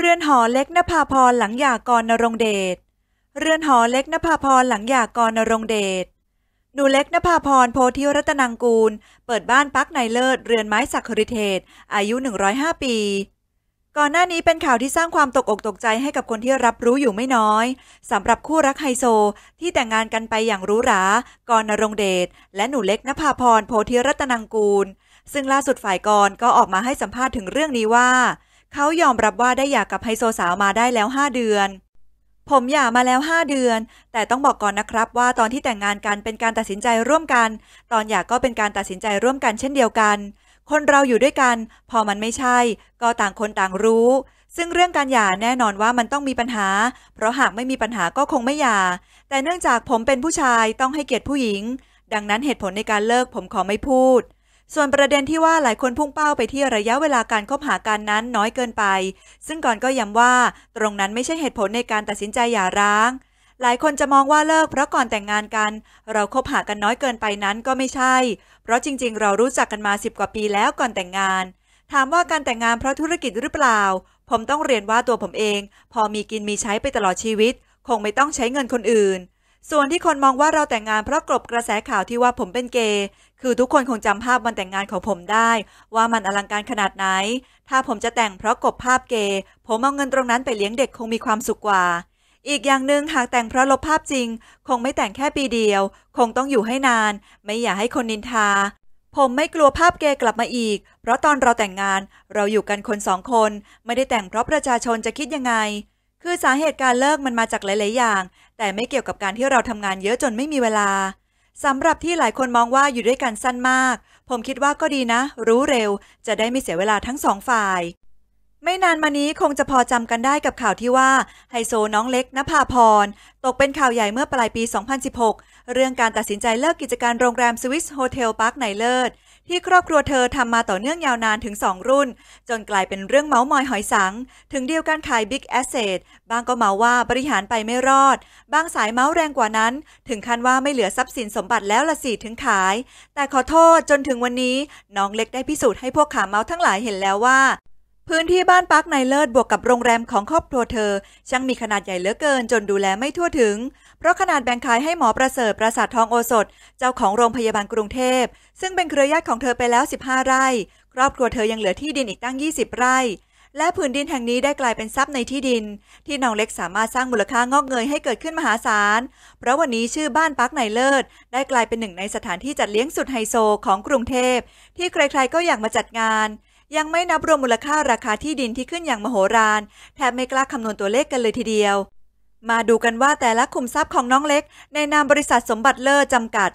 เรือนหอเล็กนภาพร หลังหยากรนรงเดช เรือนหอเล็กนภาพรหลังหยากรนรงเดช หนูเล็กนภาพรโพธิรัตนังกูล เปิดบ้านปักในเลิศเรือนไม้สักคริเทศอายุ 105 ปี ก่อนหน้านี้เป็นข่าวที่สร้างความตกอกตกใจให้กับคนที่รับรู้อยู่ไม่น้อย สำหรับคู่รักไฮโซที่แต่งงานกันไปอย่างรู้หรา กรนรงเดชและหนูเล็กนภาพรโพธิรัตนังกูล ซึ่งล่าสุดฝ่ายกรก็ออกมาให้สัมภาษณ์ถึงเรื่องนี้ว่าเขายอมรับว่าได้หย่ากกับไฮโซสาวมาได้แล้วห้าเดือน ผมหย่ามาแล้วห้าเดือน แต่ต้องบอกก่อนนะครับว่าตอนที่แต่งงานกันเป็นการตัดสินใจร่วมกัน ตอนหย่ากก็เป็นการตัดสินใจร่วมกันเช่นเดียวกัน คนเราอยู่ด้วยกัน พอมันไม่ใช่ก็ต่างคนต่างรู้ ซึ่งเรื่องการหย่าแน่นอนว่ามันต้องมีปัญหา เพราะหากไม่มีปัญหาก็คงไม่หย่า แต่เนื่องจากผมเป็นผู้ชายต้องให้เกียรติผู้หญิง ดังนั้นเหตุผลในการเลิกผมขอไม่พูดส่วนประเด็นที่ว่าหลายคนพุ่งเป้าไปที่ระยะเวลาการคบหากันนั้นน้อยเกินไป ซึ่งก่อนก็ย้ำว่าตรงนั้นไม่ใช่เหตุผลในการตัดสินใจหย่าร้าง หลายคนจะมองว่าเลิกเพราะก่อนแต่งงานกัน เราคบหากันน้อยเกินไปนั้นก็ไม่ใช่ เพราะจริง ๆ เรารู้จักกันมา10กว่าปีแล้วก่อนแต่งงาน ถามว่าการแต่งงานเพราะธุรกิจหรือเปล่า ผมต้องเรียนว่าตัวผมเอง พอมีกินมีใช้ไปตลอดชีวิต คงไม่ต้องใช้เงินคนอื่นส่วนที่คนมองว่าเราแต่งงานเพราะกลบกระแสข่าวที่ว่าผมเป็นเกย์ คือทุกคนคงจำภาพวันแต่งงานของผมได้ ว่ามันอลังการขนาดไหน ถ้าผมจะแต่งเพราะกลบภาพเกย์ ผมเอาเงินตรงนั้นไปเลี้ยงเด็กคงมีความสุขกว่า อีกอย่างหนึ่งหากแต่งเพราะลบภาพจริง คงไม่แต่งแค่ปีเดียว คงต้องอยู่ให้นาน ไม่อยากให้คนนินทา ผมไม่กลัวภาพเกย์กลับมาอีก เพราะตอนเราแต่งงาน เราอยู่กันคนสองคน ไม่ได้แต่งเพราะประชาชนจะคิดยังไงคือสาเหตุการเลิกมันมาจากหลายๆอย่าง แต่ไม่เกี่ยวกับการที่เราทำงานเยอะจนไม่มีเวลาสำหรับที่หลายคนมองว่าอยู่ด้วยกันสั้นมาก ผมคิดว่าก็ดีนะ รู้เร็ว จะได้ไม่เสียเวลาทั้งสองฝ่ายไม่นานมานี้คงจะพอจำกันได้กับข่าวที่ว่า ไฮโซน้องเล็กนภาพร ตกเป็นข่าวใหญ่เมื่อปลายปี 2016 เรื่องการตัดสินใจเลิกกิจการโรงแรมสวิสโฮเทลพาร์คไนเลิศที่ครอบครัวเธอทำมาต่อเนื่องยาวนานถึง 2 รุ่น จนกลายเป็นเรื่องเมาส์มอยหอยสัง ถึงเดียวกันขายบิ๊กแอสเซทบางก็เมาว่าบริหารไปไม่รอดบางสายเมาส์แรงกว่านั้น ถึงขั้นว่าไม่เหลือทรัพย์สินสมบัติแล้วละสิถึงขาย แต่ขอโทษจนถึงวันนี้น้องเล็กได้พิสูจน์ให้พวกขาเมาส์ทั้งหลายเห็นแล้วว่าพื้นที่บ้านพักนายเลิศบวกกับโรงแรมของครอบครัวเธอช่างมีขนาดใหญ่เหลือเกิน จนดูแลไม่ทั่วถึง เพราะขนาดแบ่งขายให้หมอประเสริฐประสาททองโอสถ เจ้าของโรงพยาบาลกรุงเทพ ซึ่งเป็นเครือญาติของเธอไปแล้ว 15 ไร่ ครอบครัวเธอยังเหลือที่ดินอีกตั้ง 20 ไร่ และผืนดินแห่งนี้ได้กลายเป็นทรัพย์ในที่ดิน ที่น้องเล็กสามารถสร้างมูลค่างอกเงยให้เกิดขึ้นมหาศาลเพราะวันนี้ชื่อบ้านพักนเลิศ ได้กลายเป็นหนึ่งในสถานที่จัดเลี้ยงสุดไฮโซของกรุงเทพที่ใครๆก็อยากมาจัดงานยังไม่นับรวมมูลค่าราคาที่ดินที่ขึ้นอย่างมโหฬารแทบไม่กล้าคำนวณตัวเลขกันเลยทีเดียว มาดูกันว่าแต่ละคุมทรัพย์ของน้องเล็ก ในนามบริษัทสมบัติเลอร์จำกัด